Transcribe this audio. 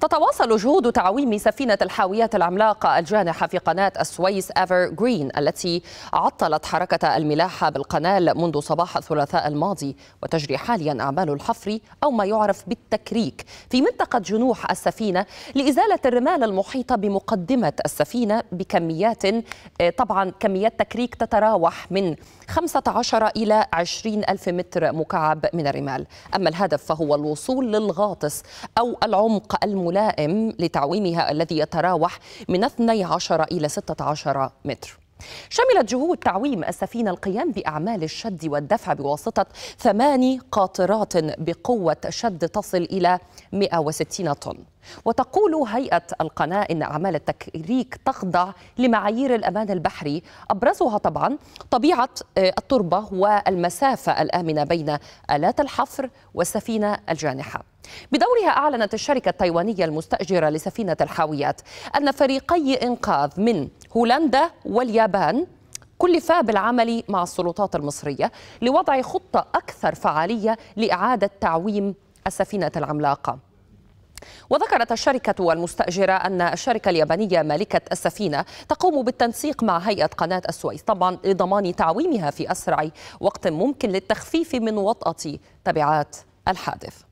تتواصل جهود تعويم سفينة الحاويات العملاقة الجانحة في قناة السويس ايفر جرين التي عطلت حركة الملاحة بالقنال منذ صباح الثلاثاء الماضي وتجري حاليا أعمال الحفر أو ما يعرف بالتكريك في منطقة جنوح السفينة لإزالة الرمال المحيطة بمقدمة السفينة بكميات آه، طبعا كميات تكريك تتراوح من 15 إلى 20 ألف متر مكعب من الرمال أما الهدف فهو الوصول للغاطس أو العمق المتوسط ملائم لتعويمها الذي يتراوح من 12 إلى 16 متر شملت جهود تعويم السفينة القيام بأعمال الشد والدفع بواسطة ثماني قاطرات بقوة شد تصل إلى 160 طن وتقول هيئة القناة إن أعمال التكريك تخضع لمعايير الأمان البحري أبرزها طبعا طبيعة آه، التربة والمسافة الآمنة بين آلات الحفر والسفينة الجانحة بدورها أعلنت الشركة التايوانية المستأجرة لسفينة الحاويات أن فريقي إنقاذ من هولندا واليابان كلفا بالعمل مع السلطات المصرية لوضع خطة أكثر فعالية لإعادة تعويم السفينة العملاقة وذكرت الشركة والمستأجرة أن الشركة اليابانية مالكة السفينة تقوم بالتنسيق مع هيئة قناة السويس طبعا لضمان تعويمها في أسرع وقت ممكن للتخفيف من وطأة تبعات الحادث